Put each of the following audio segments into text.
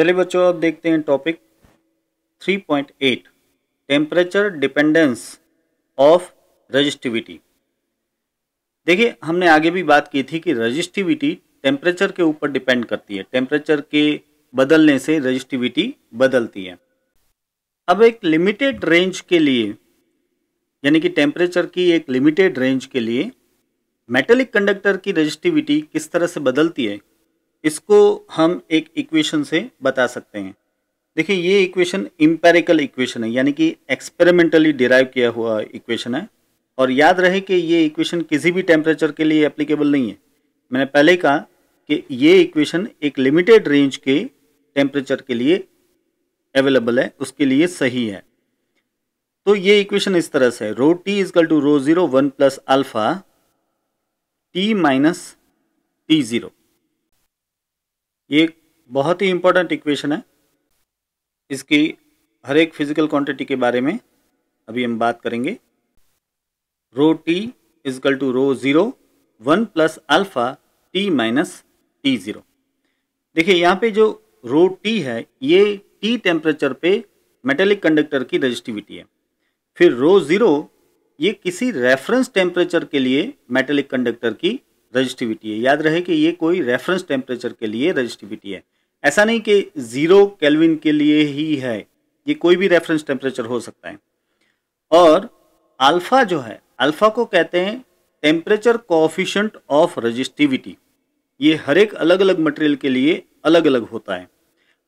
चलिए बच्चों अब देखते हैं topic 3.8 temperature dependence of resistivity देखिए हमने आगे भी बात की थी कि रजिस्टिविटी टेम्परेचर के ऊपर डिपेंड करती है टेम्परेचर के बदलने से रजिस्टिविटी बदलती है अब एक लिमिटेड रेंज के लिए यानी कि टेम्परेचर की एक लिमिटेड रेंज के लिए मेटेलिक कंडक्टर की रजिस्टिविटी किस तरह से बदलती है इसको हम एक इक्वेशन से बता सकते हैं देखिए ये इक्वेशन इम्पेरिकल इक्वेशन है यानी कि एक्सपेरिमेंटली डिराइव किया हुआ इक्वेशन है और याद रहे कि ये इक्वेशन किसी भी टेम्परेचर के लिए एप्लीकेबल नहीं है मैंने पहले कहा कि ये इक्वेशन एक लिमिटेड रेंज के टेम्परेचर के लिए अवेलेबल है उसके लिए सही है तो ये इक्वेशन इस तरह से rho T is equal to row zero one plus alpha t minus T zero ये बहुत ही इम्पोर्टेंट इक्वेशन है इसकी हर एक फिजिकल क्वांटिटी के बारे में अभी हम बात करेंगे rho T is equal to row zero one plus alpha t minus T zero देखिए यहाँ पे जो रो टी है ये टी टेम्परेचर पे मेटेलिक कंडक्टर की रजिस्टिविटी है फिर रो ज़ीरो ये किसी रेफरेंस टेम्परेचर के लिए मेटेलिक कंडक्टर की रजिस्टिविटी है याद रहे कि ये कोई रेफरेंस टेम्परेचर के लिए रजिस्टिविटी है ऐसा नहीं कि ज़ीरो केल्विन के लिए ही है ये कोई भी रेफरेंस टेम्परेचर हो सकता है और अल्फ़ा जो है अल्फ़ा को कहते हैं टेम्परेचर कोफिशंट ऑफ रजिस्टिविटी ये हर एक अलग अलग मटेरियल के लिए अलग अलग होता है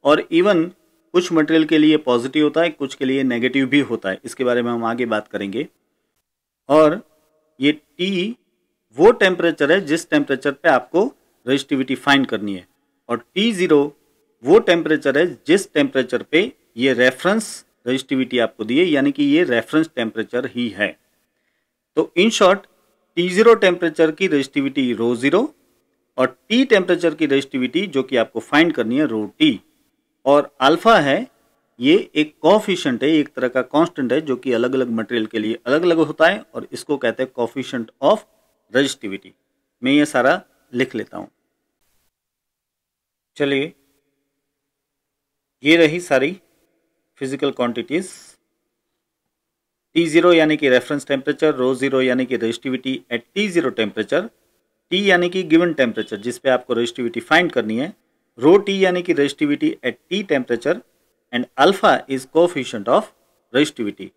और इवन कुछ मटेरियल के लिए पॉजिटिव होता है कुछ के लिए नेगेटिव भी होता है इसके बारे में हम आगे बात करेंगे और ये टी वो टेम्परेचर है जिस टेम्परेचर पे आपको रजिस्टिविटी फाइंड करनी है और टी ज़ीरो वो टेम्परेचर है जिस टेम्परेचर पे ये रेफरेंस रजिस्टिविटी आपको दी है यानी कि ये रेफरेंस टेम्परेचर ही है तो in short T zero temperature की रजिस्टिविटी रो ज़ीरो और टी टेम्परेचर की रजिस्टिविटी जो कि आपको फाइंड करनी है रो टी और अल्फ़ा है ये एक कॉफिशेंट है एक तरह का कॉन्स्टेंट है जो कि अलग अलग मटेरियल के लिए अलग अलग होता है और इसको कहते हैं कॉफिशेंट ऑफ रजिस्टिविटी मैं ये सारा लिख लेता हूँ चलिए ये रही सारी फिजिकल क्वांटिटीज़ टी ज़ीरो यानी कि रेफरेंस टेम्परेचर रो ज़ीरो यानी कि resistivity at T zero temperature T यानी कि गिवन टेम्परेचर जिसपे आपको रजिस्टिविटी फाइंड करनी है रो टी यानी कि resistivity at T temperature and alpha is coefficient of resistivity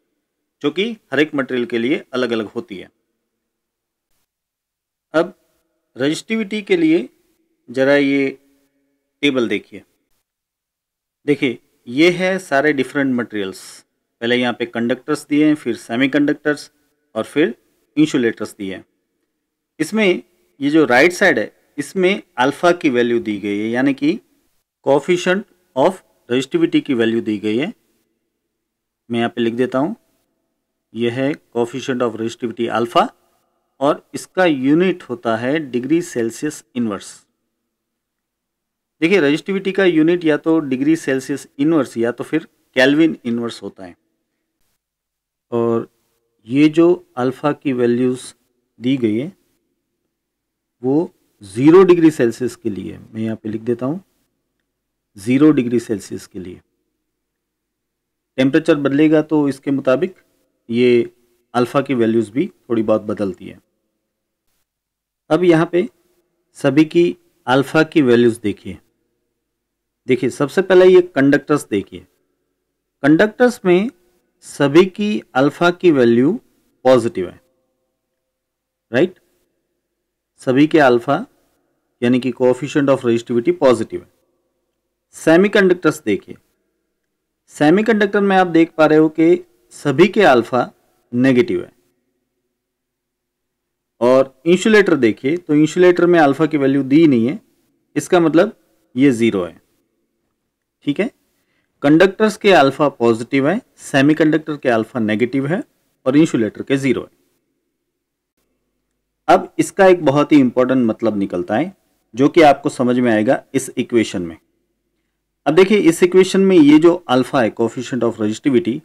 जो कि हर एक मटेरियल के लिए अलग अलग होती है अब रजिस्टिविटी के लिए ज़रा ये टेबल देखिए देखिए ये है सारे डिफरेंट मटेरियल्स पहले यहाँ पे कंडक्टर्स दिए हैं फिर सेमीकंडक्टर्स और फिर इंसुलेटर्स दिए हैं इसमें ये जो राइट साइड है इसमें अल्फ़ा की वैल्यू दी गई है यानी कि कॉफिशंट ऑफ रजिस्टिविटी की वैल्यू दी गई है मैं यहाँ पे लिख देता हूँ यह है कॉफिशंट ऑफ रजिस्टिविटी अल्फ़ा और इसका यूनिट होता है डिग्री सेल्सियस इन्वर्स देखिए रजिस्टिविटी का यूनिट या तो डिग्री सेल्सियस इन्वर्स या तो फिर कैलविन इन्वर्स होता है और ये जो अल्फ़ा की वैल्यूज़ दी गई है वो ज़ीरो डिग्री सेल्सियस के लिए मैं यहाँ पे लिख देता हूँ ज़ीरो डिग्री सेल्सियस के लिए टेम्परेचर बदलेगा तो इसके मुताबिक ये अल्फ़ा की वैल्यूज़ भी थोड़ी बहुत बदलती है अब यहाँ पे सभी की अल्फ़ा की वैल्यूज़ देखिए देखिए सबसे पहले ये कंडक्टर्स देखिए कंडक्टर्स में सभी की अल्फ़ा की वैल्यू पॉजिटिव है राइट सभी के अल्फ़ा यानी कि कोफिशेंट ऑफ रजिस्टिविटी पॉजिटिव है सेमीकंडक्टर्स देखिए सेमीकंडक्टर में आप देख पा रहे हो कि सभी के अल्फ़ा नेगेटिव है और इंसुलेटर देखिए तो इंसुलेटर में अल्फा की वैल्यू दी नहीं है इसका मतलब ये ज़ीरो है ठीक है कंडक्टर्स के अल्फा पॉजिटिव है सेमीकंडक्टर के अल्फा नेगेटिव है और इंसुलेटर के ज़ीरो है अब इसका एक बहुत ही इंपॉर्टेंट मतलब निकलता है जो कि आपको समझ में आएगा इस इक्वेशन में अब देखिए इस इक्वेशन में ये जो अल्फा है कोफिशेंट ऑफ रजिस्टिविटी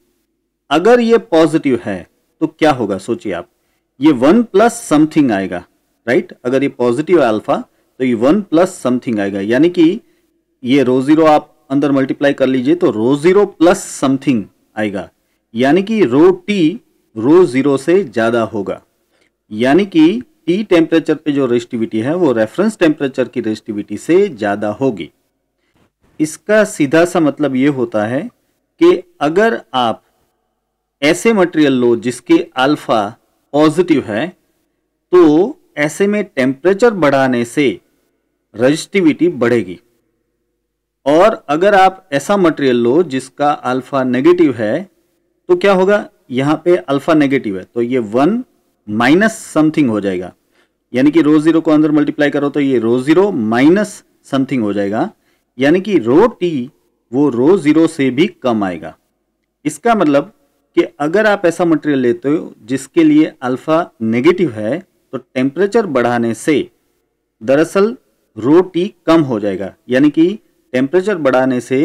अगर ये पॉजिटिव है तो क्या होगा सोचिए आप ये वन प्लस समथिंग आएगा राइट अगर ये पॉजिटिव अल्फा तो ये वन प्लस समथिंग आएगा यानी कि ये रो जीरो आप अंदर मल्टीप्लाई कर लीजिए तो रो जीरो प्लस समथिंग आएगा यानी कि रो टी रो जीरो से ज़्यादा होगा यानी कि टी टेम्परेचर पे जो रेस्टिविटी है वो रेफरेंस टेम्परेचर की रेस्टिविटी से ज़्यादा होगी इसका सीधा सा मतलब ये होता है कि अगर आप ऐसे मटेरियल लो जिसके अल्फा पॉजिटिव है तो ऐसे में टेम्परेचर बढ़ाने से रजिस्टिविटी बढ़ेगी और अगर आप ऐसा मटेरियल लो जिसका अल्फा नेगेटिव है तो क्या होगा यहाँ पे अल्फा नेगेटिव है तो ये वन माइनस समथिंग हो जाएगा यानी कि रो जीरो को अंदर मल्टीप्लाई करो तो ये रो जीरो माइनस समथिंग हो जाएगा यानी कि रो टी वो रो जीरो से भी कम आएगा इसका मतलब कि अगर आप ऐसा मटेरियल लेते हो जिसके लिए अल्फ़ा नेगेटिव है तो टेम्परेचर बढ़ाने से दरअसल रो टी कम हो जाएगा यानी कि टेम्परेचर बढ़ाने से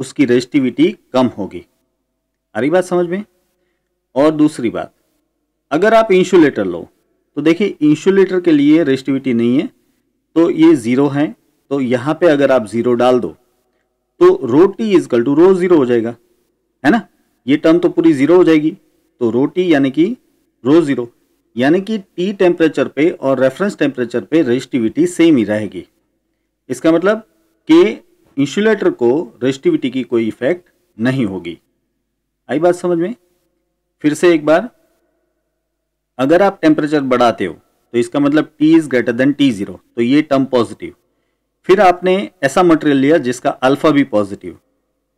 उसकी रेजिटिविटी कम होगी आ रही बात समझ में और दूसरी बात अगर आप इंसुलेटर लो तो देखिए इंसुलेटर के लिए रेजिटिविटी नहीं है तो ये ज़ीरो है तो यहाँ पे अगर आप ज़ीरो डाल दो तो rho T is equal to row rho हो जाएगा है ना ये टर्म तो पूरी ज़ीरो हो जाएगी तो रो टी यानी कि रो ज़ीरो यानी कि टी टेम्परेचर पे और रेफरेंस टेम्परेचर पे रेजिस्टिविटी सेम ही रहेगी इसका मतलब कि इंसुलेटर को रेजिस्टिविटी की कोई इफेक्ट नहीं होगी आई बात समझ में फिर से एक बार अगर आप टेम्परेचर बढ़ाते हो तो इसका मतलब T is greater than T zero तो ये टर्म पॉजिटिव फिर आपने ऐसा मटेरियल लिया जिसका अल्फ़ा भी पॉजिटिव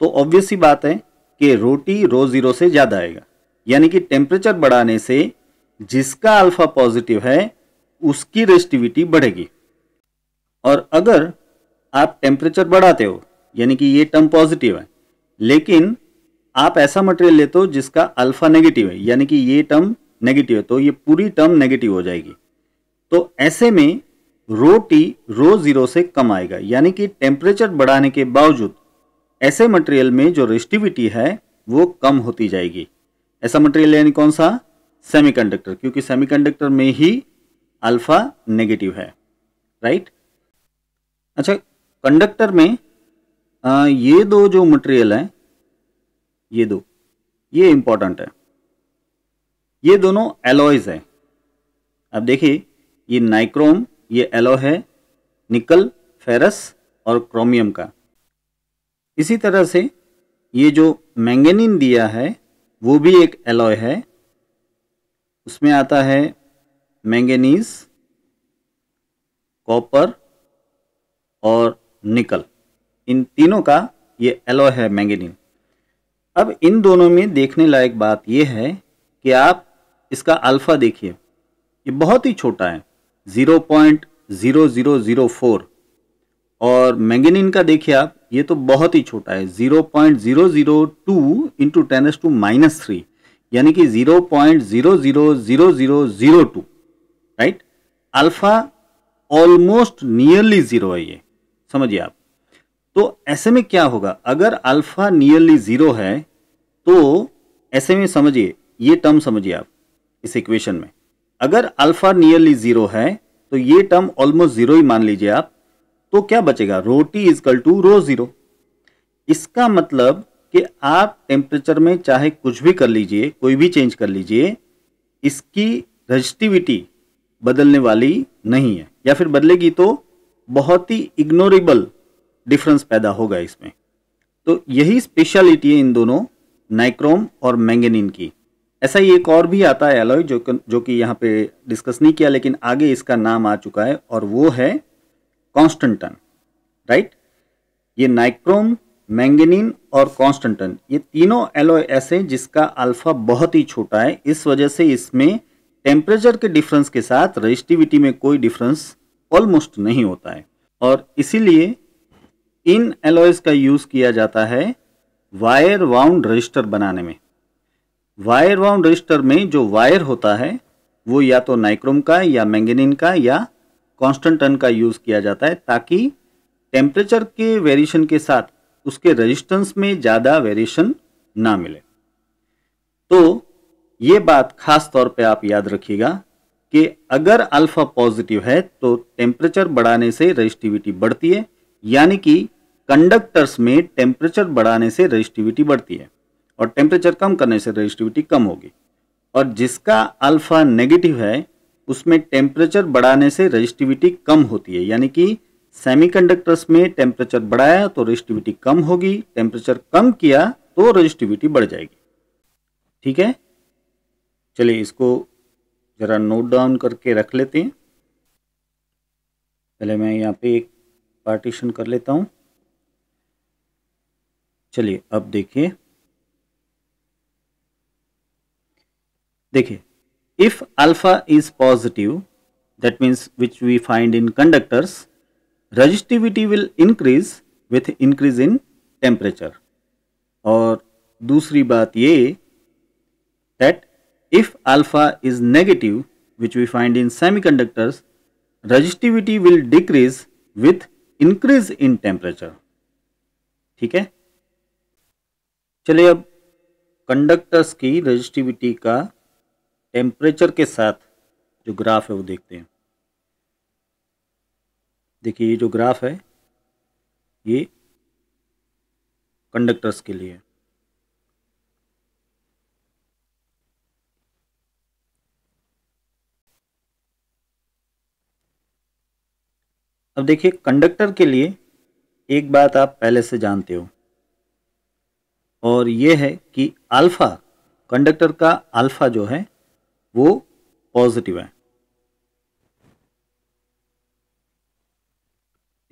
तो ऑब्वियस ही बात है कि रोटी रो ज़ीरो से ज़्यादा आएगा यानी कि टेम्परेचर बढ़ाने से जिसका अल्फ़ा पॉजिटिव है उसकी रेस्टिविटी बढ़ेगी और अगर आप टेम्परेचर बढ़ाते हो यानी कि ये टर्म पॉजिटिव है लेकिन आप ऐसा मटेरियल लेते हो जिसका अल्फ़ा नेगेटिव है यानी कि ये टर्म नेगेटिव है तो ये पूरी टर्म नेगेटिव हो जाएगी तो ऐसे में रो टी रो ज़ीरो से कम आएगा यानी कि टेम्परेचर बढ़ाने के बावजूद ऐसे मटेरियल में जो रेजिस्टिविटी है वो कम होती जाएगी ऐसा मटेरियल यानी कौन सा सेमीकंडक्टर क्योंकि सेमीकंडक्टर में ही अल्फा नेगेटिव है राइट अच्छा कंडक्टर में आ, ये दो जो मटेरियल है ये दो ये इंपॉर्टेंट है ये दोनों एलॉयज है अब देखिए ये नाइक्रोम ये एलो है निकल फेरस और क्रोमियम का इसी तरह से ये जो मैंगनीन दिया है वो भी एक एलॉय है उसमें आता है मैंगनीज कॉपर और निकल इन तीनों का ये एलॉय है मैंगनीन अब इन दोनों में देखने लायक बात यह है कि आप इसका अल्फ़ा देखिए ये बहुत ही छोटा है 0.0004 और मैंगनीन का देखिए आप ये तो बहुत ही छोटा है zero point zero zero two into ten raise to minus three यानी कि zero point zero zero zero zero zero two right alpha almost nearly zero है ये समझिए आप तो ऐसे में क्या होगा अगर अल्फा नियरली जीरो है तो ऐसे में समझिए ये टर्म समझिए आप इस इक्वेशन में अगर अल्फा नियरली जीरो है तो ये टर्म ऑलमोस्ट जीरो ही मान लीजिए आप तो क्या बचेगा rho T is equal to row rho zero मतलब कि आप टेम्परेचर में चाहे कुछ भी कर लीजिए कोई भी चेंज कर लीजिए इसकी रजिस्टिविटी बदलने वाली नहीं है या फिर बदलेगी तो बहुत ही इग्नोरेबल डिफरेंस पैदा होगा इसमें तो यही स्पेशलिटी है इन दोनों नाइक्रोम और मैंगेनिन की ऐसा ही एक और भी आता है एलोई जो जो कि यहाँ पे डिस्कस नहीं किया लेकिन आगे इसका नाम आ चुका है और वो है कॉन्स्टेंटन राइट ये नाइक्रोम मैंगनीन और कॉन्स्टेंटन ये तीनों एलोय ऐसे जिसका अल्फा बहुत ही छोटा है इस वजह से इसमें टेम्परेचर के डिफरेंस के साथ रजिस्टिविटी में कोई डिफरेंस ऑलमोस्ट नहीं होता है और इसीलिए इन एलोइस का यूज़ किया जाता है वायर वाउंड रजिस्टर बनाने में वायर वाउंड रजिस्टर में जो वायर होता है वो या तो नाइक्रोम का या मैंगनीन का या कांस्टेंट टर्न का यूज़ किया जाता है ताकि टेम्परेचर के वेरिएशन के साथ उसके रेजिस्टेंस में ज़्यादा वेरिएशन ना मिले तो ये बात खास तौर पे आप याद रखिएगा कि अगर अल्फा पॉजिटिव है तो टेम्परेचर बढ़ाने से रजिस्टिविटी बढ़ती है यानी कि कंडक्टर्स में टेम्परेचर बढ़ाने से रजिस्टिविटी बढ़ती है और टेम्परेचर कम करने से रजिस्टिविटी कम होगी और जिसका अल्फा नेगेटिव है उसमें टेम्परेचर बढ़ाने से रजिस्टिविटी कम होती है यानी कि सेमीकंडक्टर्स में टेम्परेचर बढ़ाया तो रजिस्टिविटी कम होगी टेम्परेचर कम किया तो रजिस्टिविटी बढ़ जाएगी ठीक है चलिए इसको ज़रा नोट डाउन करके रख लेते हैं पहले मैं यहाँ पे एक पार्टीशन कर लेता हूँ चलिए अब देखिए देखिए If alpha is positive, that means which we find in conductors, resistivity will increase with increase in temperature. or dusri baat ye that if alpha is negative, which we find in semiconductors, resistivity will decrease with increase in temperature. theek hai chaliye ab conductors ki resistivity ka temperature के साथ जो graph है वो देखते हैं देखिए ये जो ग्राफ है ये कंडक्टर्स के लिए अब देखिए कंडक्टर के लिए एक बात आप पहले से जानते हो और ये है कि अल्फ़ा कंडक्टर का अल्फ़ा जो है वो पॉजिटिव है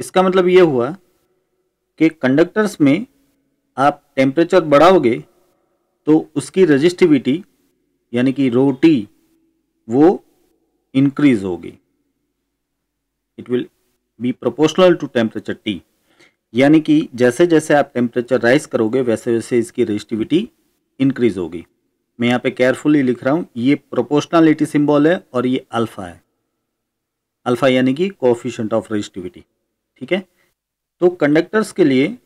इसका मतलब ये हुआ कि कंडक्टर्स में आप टेम्परेचर बढ़ाओगे तो उसकी रजिस्टिविटी यानी कि रोटी वो इंक्रीज होगी it will be proportional to temperature T यानी कि जैसे जैसे आप टेम्परेचर राइज करोगे वैसे वैसे इसकी रजिस्टिविटी इंक्रीज होगी मैं यहाँ पे केयरफुली लिख रहा हूँ ये प्रोपोर्शनलिटी सिंबल है और ये अल्फ़ा है अल्फ़ा यानी कि कोफिशेंट ऑफ रजिस्टिविटी ठीक है तो कंडक्टर्स के लिए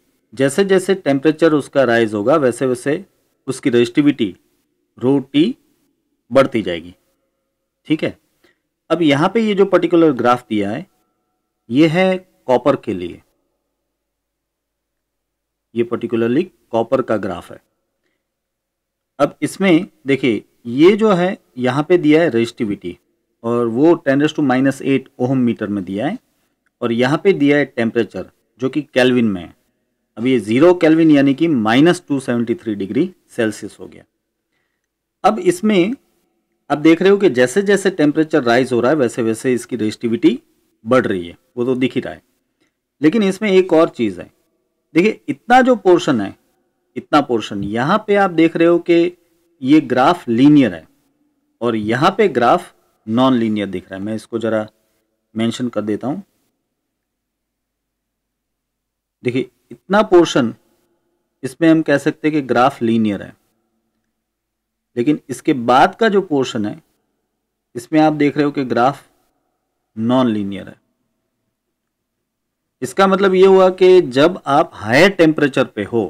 जैसे जैसे टेम्परेचर उसका राइज होगा वैसे वैसे उसकी रजिस्टिविटी रो टी बढ़ती जाएगी ठीक है अब यहाँ पे ये जो पर्टिकुलर ग्राफ दिया है ये है कॉपर के लिए ये पर्टिकुलरली कॉपर का ग्राफ है अब इसमें देखिए ये जो है यहाँ पे दिया है रजिस्टिविटी और वो ten raise to minus eight ohm metre में दिया है और यहाँ पे दिया है टेम्परेचर जो कि कैलविन में है अब ये ज़ीरो कैलविन यानी कि minus two seventy three degree Celsius हो गया अब इसमें आप देख रहे हो कि जैसे जैसे टेम्परेचर राइज हो रहा है वैसे वैसे इसकी रजिस्टिविटी बढ़ रही है वो तो दिख ही रहा है लेकिन इसमें एक और चीज़ है देखिए इतना जो पोर्शन है इतना पोर्शन यहाँ पे आप देख रहे हो कि ये ग्राफ लीनियर है और यहाँ पे ग्राफ नॉन लीनियर दिख रहा है मैं इसको ज़रा मेंशन कर देता हूँ देखिए इतना पोर्शन इसमें हम कह सकते हैं कि ग्राफ लीनियर है लेकिन इसके बाद का जो पोर्शन है इसमें आप देख रहे हो कि ग्राफ नॉन लीनियर है इसका मतलब ये हुआ कि जब आप हायर टेम्परेचर पे हो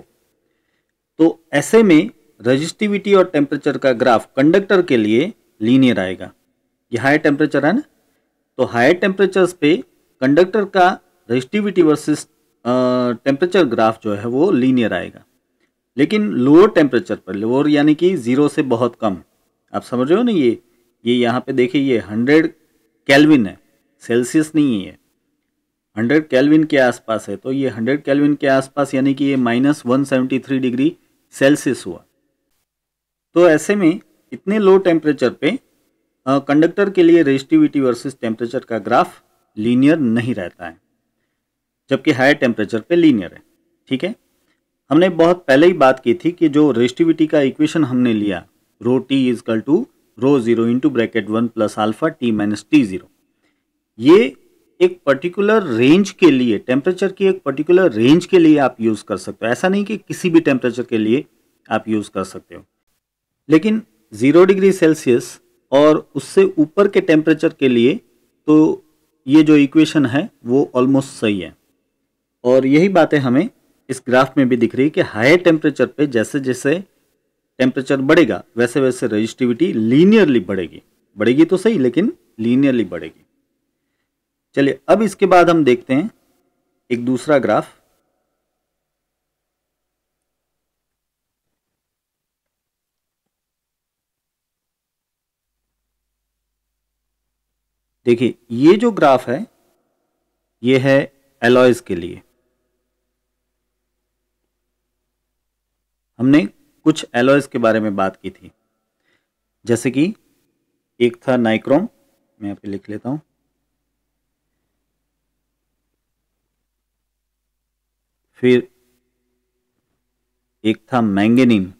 तो ऐसे में रजिस्टिविटी और टेम्परेचर का ग्राफ कंडक्टर के लिए लीनियर आएगा ये हाई टेम्परेचर है ना तो हाई टेम्परेचर्स पे कंडक्टर का रजिस्टिविटी वर्सेस टेम्परेचर ग्राफ जो है वो लीनियर आएगा लेकिन लोअर टेम्परेचर पर लोअर यानी कि ज़ीरो से बहुत कम आप समझ रहे हो ना ये ये यहाँ पे देखिए ये हंड्रेड कैलविन है सेल्सियस नहीं है हंड्रेड कैलविन के आसपास है तो ये हंड्रेड कैलविन के आसपास यानी कि ये minus one seventy three degree Celsius हुआ तो ऐसे में इतने लो टेम्परेचर पे कंडक्टर के लिए रेजिस्टिविटी वर्सेस टेम्परेचर का ग्राफ लीनियर नहीं रहता है जबकि हाई टेम्परेचर पे लीनियर है ठीक है हमने बहुत पहले ही बात की थी कि जो रेजिस्टिविटी का इक्वेशन हमने लिया rho T is equal to row zero into bracket one plus alpha T minus T zero ये एक पर्टिकुलर रेंज के लिए टेम्परेचर की एक पर्टिकुलर रेंज के लिए आप यूज़ कर सकते हो ऐसा नहीं कि किसी भी टेम्परेचर के लिए आप यूज़ कर सकते हो लेकिन ज़ीरो डिग्री सेल्सियस और उससे ऊपर के टेम्परेचर के लिए तो ये जो इक्वेशन है वो ऑलमोस्ट सही है और यही बातें हमें इस ग्राफ में भी दिख रही है कि हाई टेम्परेचर पे जैसे जैसे टेम्परेचर बढ़ेगा वैसे वैसे रजिस्टिविटी लीनियरली बढ़ेगी बढ़ेगी तो सही लेकिन लीनियरली बढ़ेगी चलिए अब इसके बाद हम देखते हैं एक दूसरा ग्राफ देखिए ये जो ग्राफ है ये है एलॉयज के लिए हमने कुछ एलॉयज के बारे में बात की थी जैसे कि एक था नाइक्रोम मैं यहाँ पे लिख लेता हूं फिर एक था मैंगनीन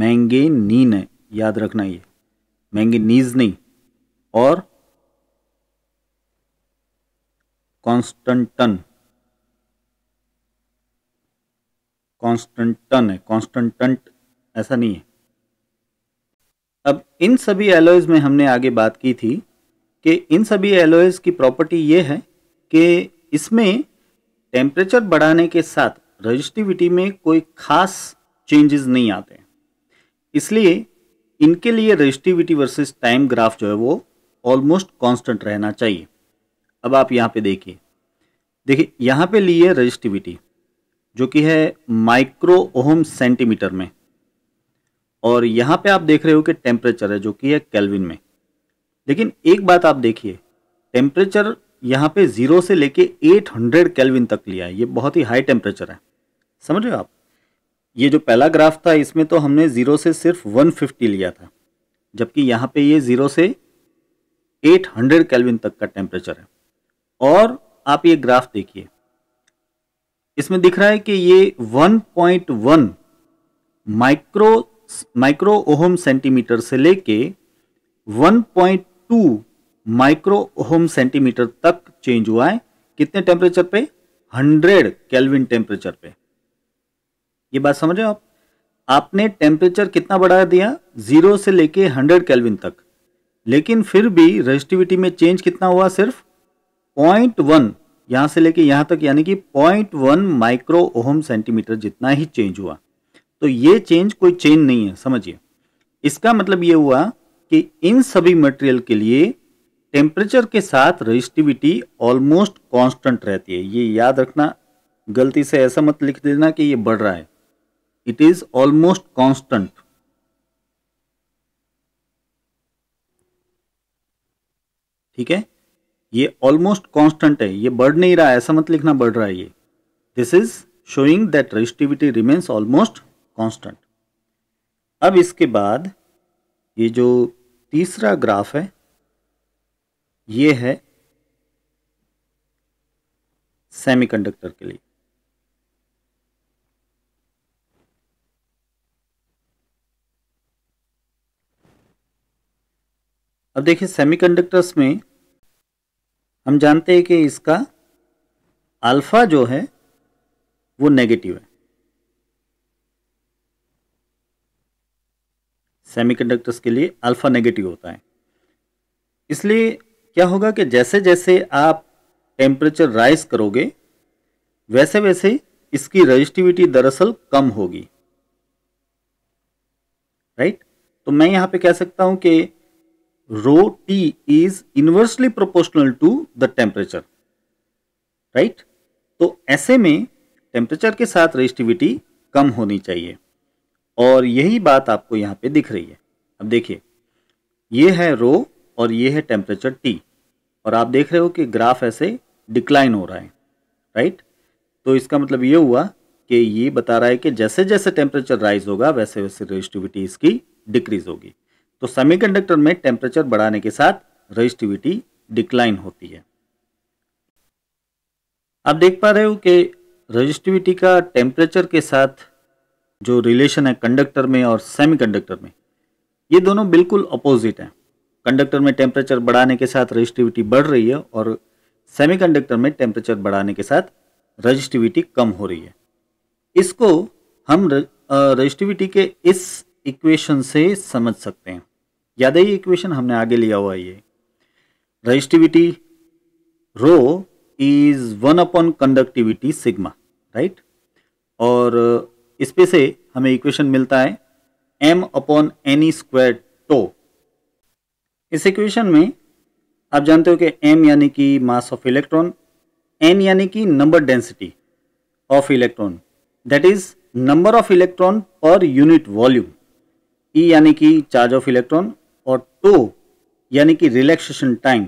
मैंगनीन है याद रखना ये मैंगनीज नहीं और कॉन्स्टंटन कॉन्स्टंटन है कॉन्स्टंटंट ऐसा नहीं है अब इन सभी एलोइज में हमने आगे बात की थी कि इन सभी एलोइज की प्रॉपर्टी ये है कि इसमें टेम्परेचर बढ़ाने के साथ रजिस्टिविटी में कोई खास चेंजेस नहीं आते इसलिए इनके लिए रजिस्टिविटी वर्सेस टाइम ग्राफ जो है वो ऑलमोस्ट कांस्टेंट रहना चाहिए अब आप यहाँ पे देखिए देखिए यहाँ पे लिए रजिस्टिविटी जो कि है माइक्रो ओहम सेंटीमीटर में और यहाँ पे आप देख रहे हो कि टेम्परेचर है जो कि है कैलविन में लेकिन एक बात आप देखिए टेम्परेचर यहाँ पे ज़ीरो से लेके 800 कैलविन तक लिया है ये बहुत ही हाई टेम्परेचर है समझ रहे हो आप ये जो पहला ग्राफ था इसमें तो हमने ज़ीरो से सिर्फ 150 लिया था जबकि यहाँ पे ये ज़ीरो से 800 कैलविन तक का टेम्परेचर है और आप ये ग्राफ देखिए इसमें दिख रहा है कि ये 1.1 माइक्रो माइक्रो ओहम सेंटीमीटर से लेके 1.2 माइक्रो होम सेंटीमीटर तक चेंज हुआ है कितने टेम्परेचर पे 100 केल्विन टेम्परेचर पे ये बात समझ हो आप आपने टेम्परेचर कितना बढ़ा दिया जीरो से लेके 100 केल्विन तक लेकिन फिर भी रजिस्टिविटी में चेंज कितना हुआ सिर्फ पॉइंट वन यहां से लेके यहां तक यानी कि point one micro ohm centimetre जितना ही चेंज हुआ तो ये चेंज कोई चेंज नहीं है समझिए इसका मतलब ये हुआ कि इन सभी मटेरियल के लिए टेम्परेचर के साथ रजिस्टिविटी ऑलमोस्ट कांस्टेंट रहती है ये याद रखना गलती से ऐसा मत लिख देना कि ये बढ़ रहा है इट इज ऑलमोस्ट कांस्टेंट ठीक है ये ऑलमोस्ट कांस्टेंट है ये बढ़ नहीं रहा ऐसा मत लिखना बढ़ रहा है ये this is showing that resistivity remains almost constant अब इसके बाद ये जो तीसरा ग्राफ है ये है सेमीकंडक्टर के लिए अब देखिए सेमीकंडक्टर्स में हम जानते हैं कि इसका अल्फा जो है वो नेगेटिव है सेमीकंडक्टर्स के लिए अल्फा नेगेटिव होता है इसलिए क्या होगा कि जैसे जैसे आप टेम्परेचर राइज करोगे वैसे वैसे इसकी रजिस्टिविटी दरअसल कम होगी राइट right? तो मैं यहां पे कह सकता हूं कि rho T is inversely proportional to the temperature right तो ऐसे में टेम्परेचर के साथ रजिस्टिविटी कम होनी चाहिए और यही बात आपको यहां पे दिख रही है अब देखिए ये है रो और ये है टेम्परेचर टी और आप देख रहे हो कि ग्राफ ऐसे डिक्लाइन हो रहा है राइट तो इसका मतलब ये हुआ कि ये बता रहा है कि जैसे जैसे टेम्परेचर राइज होगा वैसे वैसे रजिस्टिविटी इसकी डिक्रीज होगी तो सेमीकंडक्टर में टेम्परेचर बढ़ाने के साथ रजिस्टिविटी डिक्लाइन होती है आप देख पा रहे हो कि रजिस्टिविटी का टेम्परेचर के साथ जो रिलेशन है कंडक्टर में और सेमीकंडक्टर में ये दोनों बिल्कुल अपोजिट हैं कंडक्टर में टेम्परेचर बढ़ाने के साथ रजिस्टिविटी बढ़ रही है और सेमीकंडक्टर में टेम्परेचर बढ़ाने के साथ रजिस्टिविटी कम हो रही है इसको हम रजिस्टिविटी के इस इक्वेशन से समझ सकते हैं याद ही इक्वेशन हमने आगे लिया हुआ ये resistivity rho is one upon conductivity sigma right और इस पे से हमें इक्वेशन मिलता है M upon N E square tau इस इक्वेशन में आप जानते हो कि एम यानी कि मास ऑफ इलेक्ट्रॉन एन यानी कि number density of electron that is number of electron per unit volume E यानी कि चार्ज ऑफ इलेक्ट्रॉन और टो यानी कि रिलैक्सेशन टाइम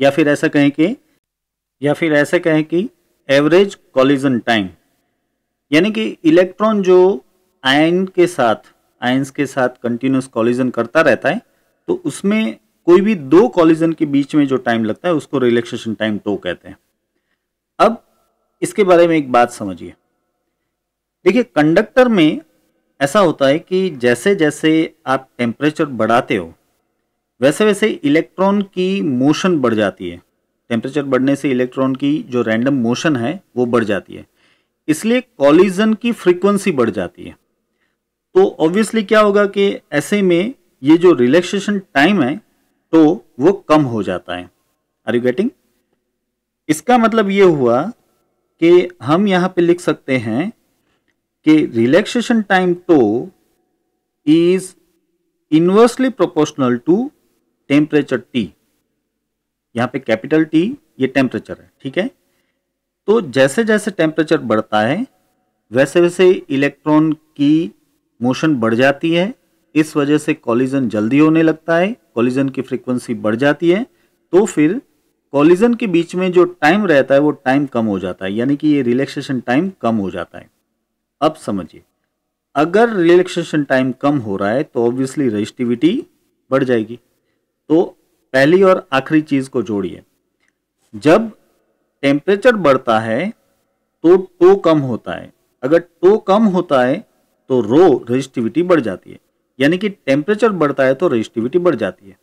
या फिर ऐसा कहें कि या फिर ऐसे कहें कि एवरेज कॉलिजन टाइम यानी कि इलेक्ट्रॉन जो आयन के साथ आयंस के साथ कंटिन्यूस कॉलिजन करता रहता है तो उसमें कोई भी दो कॉलिजन के बीच में जो टाइम लगता है उसको रिलैक्सेशन टाइम टो कहते हैं अब इसके बारे में एक बात समझिए देखिए कंडक्टर में ऐसा होता है कि जैसे जैसे आप टेम्परेचर बढ़ाते हो वैसे वैसे इलेक्ट्रॉन की मोशन बढ़ जाती है टेम्परेचर बढ़ने से इलेक्ट्रॉन की जो रैंडम मोशन है वो बढ़ जाती है इसलिए कॉलिजन की फ्रीक्वेंसी बढ़ जाती है तो ऑब्वियसली क्या होगा कि ऐसे में ये जो रिलैक्सेशन टाइम है तो वो कम हो जाता है आर यू गेटिंग इसका मतलब ये हुआ कि हम यहां पे लिख सकते हैं कि relaxation time tau is inversely proportional to temperature T यहाँ पे कैपिटल टी ये टेम्परेचर है ठीक है तो जैसे जैसे टेम्परेचर बढ़ता है वैसे वैसे इलेक्ट्रॉन की मोशन बढ़ जाती है इस वजह से कॉलिजन जल्दी होने लगता है कॉलिजन की फ्रीक्वेंसी बढ़ जाती है तो फिर कॉलिजन के बीच में जो टाइम रहता है वो टाइम कम हो जाता है यानी कि ये रिलैक्सेशन टाइम कम हो जाता है अब समझिए अगर रिलैक्सेशन टाइम कम हो रहा है तो ऑब्वियसली रजिस्टिविटी बढ़ जाएगी तो पहली और आखिरी चीज़ को जोड़िए जब टेम्परेचर बढ़ता है तो टो कम होता है अगर टो कम होता है तो रो रजिस्टिविटी बढ़ जाती है यानी कि टेम्परेचर बढ़ता है तो रजिस्टिविटी बढ़ जाती है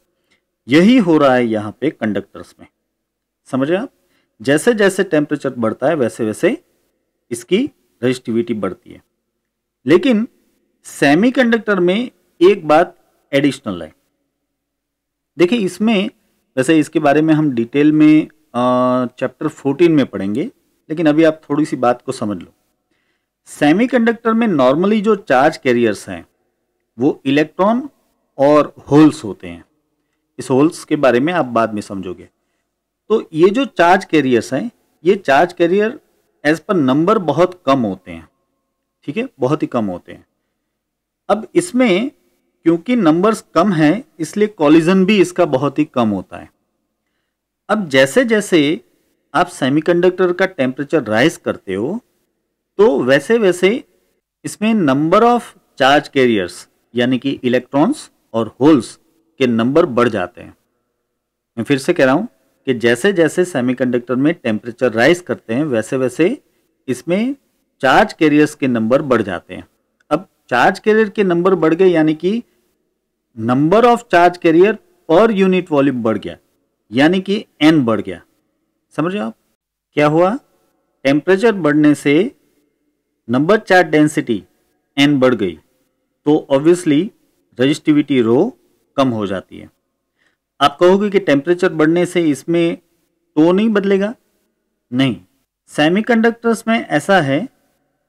यही हो रहा है यहाँ पे कंडक्टर्स में समझ रहे आप जैसे जैसे टेम्परेचर बढ़ता है वैसे वैसे इसकी रजिस्टिविटी बढ़ती है लेकिन सेमीकंडक्टर में एक बात एडिशनल है देखिए इसमें वैसे इसके बारे में हम डिटेल में चैप्टर 14 में पढ़ेंगे लेकिन अभी आप थोड़ी सी बात को समझ लो सेमीकंडक्टर में नॉर्मली जो चार्ज कैरियर्स हैं वो इलेक्ट्रॉन और होल्स होते हैं इस होल्स के बारे में आप बाद में समझोगे तो ये जो चार्ज कैरियर्स हैं ये charge carrier as per number बहुत कम होते हैं ठीक है बहुत ही कम होते हैं अब इसमें क्योंकि नंबर्स कम हैं इसलिए कॉलिजन भी इसका बहुत ही कम होता है अब जैसे जैसे आप सेमीकंडक्टर का टेम्परेचर राइज करते हो तो वैसे वैसे इसमें नंबर ऑफ चार्ज कैरियर्स यानी कि इलेक्ट्रॉन्स और होल्स के नंबर बढ़ जाते हैं मैं फिर से कह रहा हूँ कि जैसे जैसे सेमीकंडक्टर में टेम्परेचर राइज करते हैं वैसे वैसे इसमें चार्ज कैरियर्स के नंबर बढ़ जाते हैं अब चार्ज कैरियर के नंबर बढ़ गए यानी कि number of charge carrier per unit volume बढ़ गया यानी कि एन बढ़ गया समझ आप क्या हुआ टेम्परेचर बढ़ने से नंबर चार्ज डेंसिटी एन बढ़ गई तो ऑब्वियसली रजिस्टिविटी रो कम हो जाती है आप कहोगे कि टेम्परेचर बढ़ने से इसमें तो नहीं बदलेगा नहीं सेमीकंडक्टर्स में ऐसा है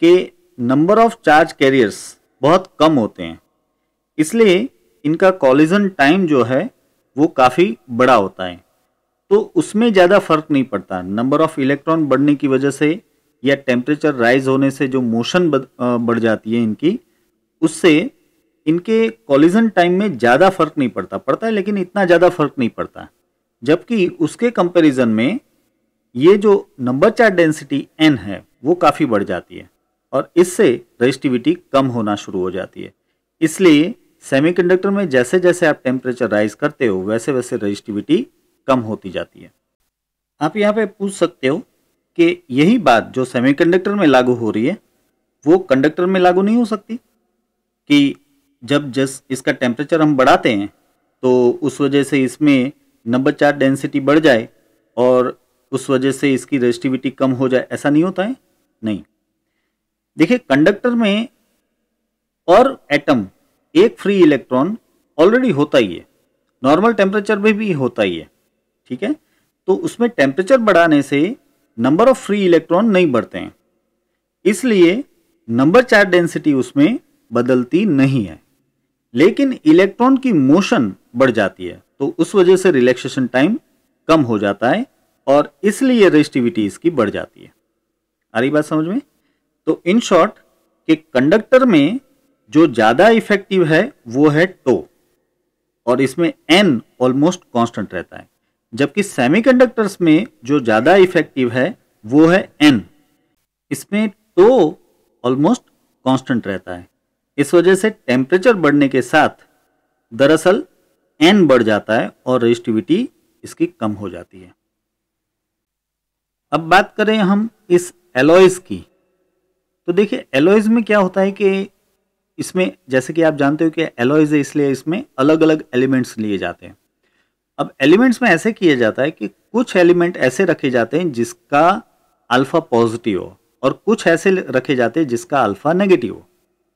कि नंबर ऑफ चार्ज कैरियर्स बहुत कम होते हैं इसलिए इनका कॉलिजन टाइम जो है वो काफ़ी बड़ा होता है तो उसमें ज़्यादा फर्क नहीं पड़ता नंबर ऑफ इलेक्ट्रॉन बढ़ने की वजह से या टेम्परेचर राइज होने से जो मोशन बढ़ जाती है इनकी उससे इनके कॉलिजन टाइम में ज़्यादा फर्क नहीं पड़ता पड़ता है लेकिन इतना ज़्यादा फर्क नहीं पड़ता जबकि उसके कंपैरिजन में ये जो नंबर चार डेंसिटी एन है वो काफ़ी बढ़ जाती है और इससे रजिस्टिविटी कम होना शुरू हो जाती है इसलिए सेमीकंडक्टर में जैसे जैसे आप टेम्परेचर राइज करते हो वैसे वैसे रजिस्टिविटी कम होती जाती है आप यहाँ पे पूछ सकते हो कि यही बात जो सेमीकंडक्टर में लागू हो रही है वो कंडक्टर में लागू नहीं हो सकती कि जब जस इसका टेम्परेचर हम बढ़ाते हैं तो उस वजह से इसमें नंबर चार डेंसिटी बढ़ जाए और उस वजह से इसकी रेजिस्टिविटी कम हो जाए ऐसा नहीं होता है नहीं देखिए कंडक्टर में और एटम एक फ्री इलेक्ट्रॉन ऑलरेडी होता ही है नॉर्मल टेम्परेचर में भी होता ही है ठीक है तो उसमें टेम्परेचर बढ़ाने से नंबर ऑफ फ्री इलेक्ट्रॉन नहीं बढ़ते हैं इसलिए नंबर चार डेंसिटी उसमें बदलती नहीं है लेकिन इलेक्ट्रॉन की मोशन बढ़ जाती है तो उस वजह से रिलैक्सेशन टाइम कम हो जाता है और इसलिए रेस्टिविटी इसकी बढ़ जाती है आ रही बात समझ में तो इन शॉर्ट कि कंडक्टर में जो ज़्यादा इफेक्टिव है वो है टो और इसमें एन ऑलमोस्ट कांस्टेंट रहता है जबकि सेमीकंडक्टर्स में जो ज़्यादा इफेक्टिव है वो है एन इसमें टो ऑलमोस्ट कांस्टेंट रहता है इस वजह से टेम्परेचर बढ़ने के साथ दरअसल एन बढ़ जाता है और रजिस्टिविटी इसकी कम हो जाती है अब बात करें हम इस एलोइज की तो देखिए एलोइज में क्या होता है कि इसमें जैसे कि आप जानते हो कि एलोइज है इसलिए इसमें अलग अलग एलिमेंट्स लिए जाते हैं अब एलिमेंट्स में ऐसे किया जाता है कि कुछ एलिमेंट ऐसे रखे जाते हैं जिसका अल्फ़ा पॉजिटिव हो और कुछ ऐसे रखे जाते हैं जिसका अल्फ़ा नेगेटिव हो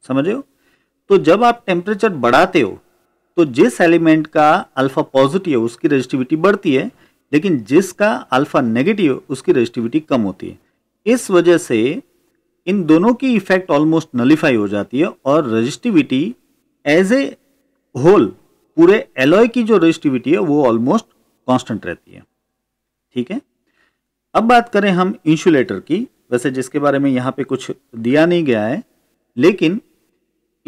समझ रहे हो तो जब आप टेम्परेचर बढ़ाते हो तो जिस एलिमेंट का अल्फा पॉजिटिव है उसकी रेजिस्टिविटी बढ़ती है लेकिन जिसका अल्फा नेगेटिव उसकी रेजिस्टिविटी कम होती है इस वजह से इन दोनों की इफेक्ट ऑलमोस्ट नलीफाई हो जाती है और रजिस्टिविटी एज ए होल पूरे एलॉय की जो रजिस्टिविटी है वो ऑलमोस्ट कांस्टेंट रहती है ठीक है अब बात करें हम इंसुलेटर की वैसे जिसके बारे में यहाँ पे कुछ दिया नहीं गया है लेकिन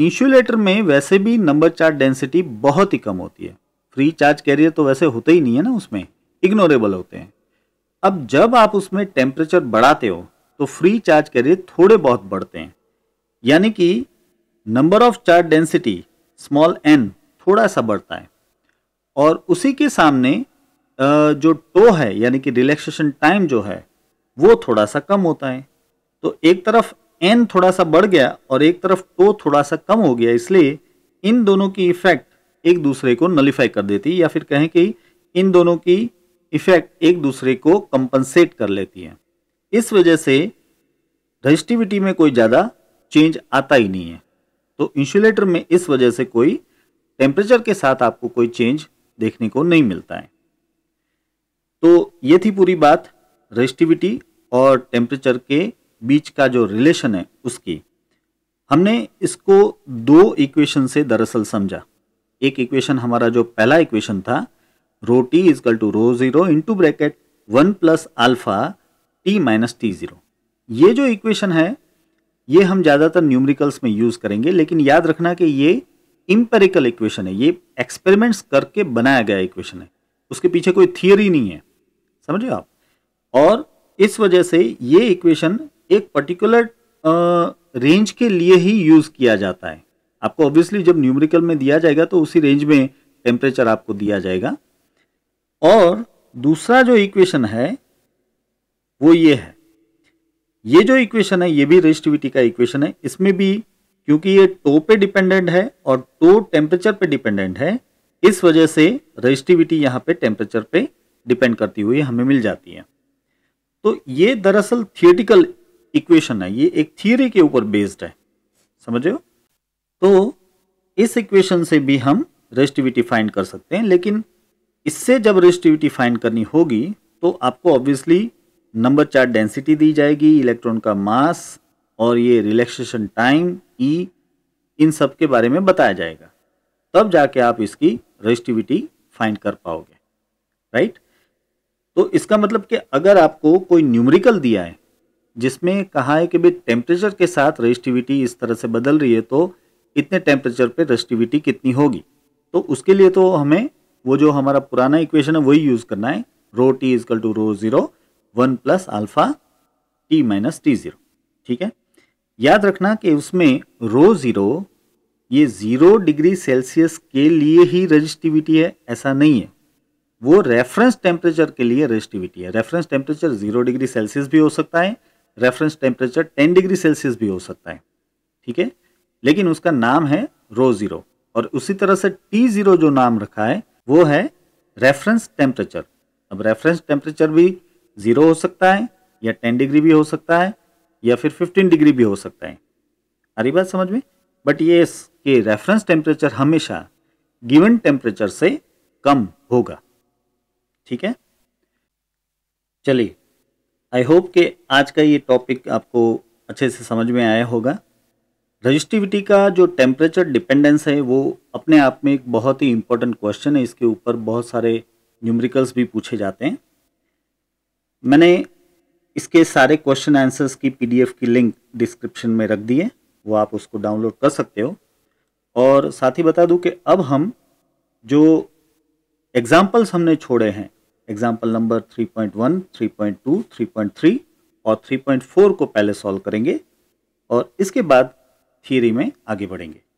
इंसुलेटर में वैसे भी नंबर चार्ज डेंसिटी बहुत ही कम होती है फ्री चार्ज कैरियर तो वैसे होते ही नहीं है ना उसमें इग्नोरेबल होते हैं अब जब आप उसमें टेम्परेचर बढ़ाते हो तो फ्री चार्ज कैरियर थोड़े बहुत बढ़ते हैं यानी कि number of charge density small N थोड़ा सा बढ़ता है और उसी के सामने जो टो है यानी कि रिलैक्सेशन टाइम जो है वो थोड़ा सा कम होता है तो एक तरफ एन थोड़ा सा बढ़ गया और एक तरफ टो थोड़ा सा कम हो गया इसलिए इन दोनों की इफेक्ट एक दूसरे को नलीफाई कर देती है या फिर कहें कि इन दोनों की इफेक्ट एक दूसरे को कंपनसेट कर लेती है इस वजह से रजिस्टिविटी में कोई ज़्यादा चेंज आता ही नहीं है तो इंसुलेटर में इस वजह से कोई टेम्परेचर के साथ आपको कोई चेंज देखने को नहीं मिलता है तो ये थी पूरी बात रजिस्टिविटी और टेम्परेचर के बीच का जो रिलेशन है उसकी हमने इसको दो इक्वेशन से दरअसल समझा एक इक्वेशन हमारा जो पहला इक्वेशन था rho T is equal to row zero into bracket one plus alpha T minus T zero ये जो इक्वेशन है ये हम ज़्यादातर न्यूमरिकल्स में यूज़ करेंगे लेकिन याद रखना कि ये इम्पेरिकल इक्वेशन है ये एक्सपेरिमेंट्स करके बनाया गया इक्वेशन है उसके पीछे कोई थियोरी नहीं है समझे आप और इस वजह से ये इक्वेशन एक पर्टिकुलर रेंज के लिए ही यूज़ किया जाता है आपको ऑब्वियसली जब न्यूमेरिकल में दिया जाएगा तो उसी रेंज में टेम्परेचर आपको दिया जाएगा और दूसरा जो इक्वेशन है वो ये है ये जो इक्वेशन है ये भी रेजिस्टिविटी का इक्वेशन है इसमें भी क्योंकि ये टो पे डिपेंडेंट है और टो टेम्परेचर पे डिपेंडेंट है इस वजह से रेजिस्टिविटी यहाँ पे टेम्परेचर पे डिपेंड करती हुई हमें मिल जाती है तो ये दरअसल थियोटिकल इक्वेशन है ये एक थियरी के ऊपर बेस्ड है समझ रहे हो तो इस इक्वेशन से भी हम रेस्टिविटी फाइंड कर सकते हैं लेकिन इससे जब रेस्टिविटी फाइंड करनी होगी तो आपको ऑब्वियसली नंबर चार डेंसिटी दी जाएगी इलेक्ट्रॉन का मास और ये रिलैक्सेशन टाइम ई इन सब के बारे में बताया जाएगा तब जाके आप इसकी रेस्टिविटी फाइंड कर पाओगे राइट तो इसका मतलब कि अगर आपको कोई न्यूमरिकल दिया है जिसमें कहा है कि भाई टेम्परेचर के साथ रजिस्टिविटी इस तरह से बदल रही है तो इतने टेम्परेचर पे रजिस्टिविटी कितनी होगी तो उसके लिए तो हमें वो जो हमारा पुराना इक्वेशन है वही यूज़ करना है rho T is equal to row zero one plus alpha T minus T zero ठीक है याद रखना कि उसमें रो ज़ीरो ये ज़ीरो डिग्री सेल्सियस के लिए ही रजिस्टिविटी है ऐसा नहीं है वो रेफरेंस टेम्परेचर के लिए रजिस्टिविटी है reference temperature zero degree Celsius भी हो सकता है reference temperature ten degree Celsius भी हो सकता है ठीक है लेकिन उसका नाम है रो ज़ीरो और उसी तरह से टी ज़ीरो जो नाम रखा है वो है रेफरेंस टेम्परेचर अब रेफरेंस टेम्परेचर भी ज़ीरो हो सकता है या टेन डिग्री भी हो सकता है या फिर फिफ्टीन डिग्री भी हो सकता है अरे बात समझ में बट ये कि रेफरेंस टेम्परेचर हमेशा गिवन टेम्परेचर से कम होगा ठीक है चलिए आई होप कि आज का ये टॉपिक आपको अच्छे से समझ में आया होगा रजिस्टिविटी का जो टेम्परेचर डिपेंडेंस है वो अपने आप में एक बहुत ही इम्पोर्टेंट क्वेश्चन है इसके ऊपर बहुत सारे न्यूमरिकल्स भी पूछे जाते हैं मैंने इसके सारे क्वेश्चन आंसर्स की पीडीएफ की लिंक डिस्क्रिप्शन में रख दी है वो आप उसको डाउनलोड कर सकते हो और साथ ही बता दूं कि अब हम जो एग्ज़ाम्पल्स हमने छोड़े हैं एग्जाम्पल नंबर 3.1, 3.2, 3.3 और 3.4 को पहले सॉल्व करेंगे और इसके बाद थियरी में आगे बढ़ेंगे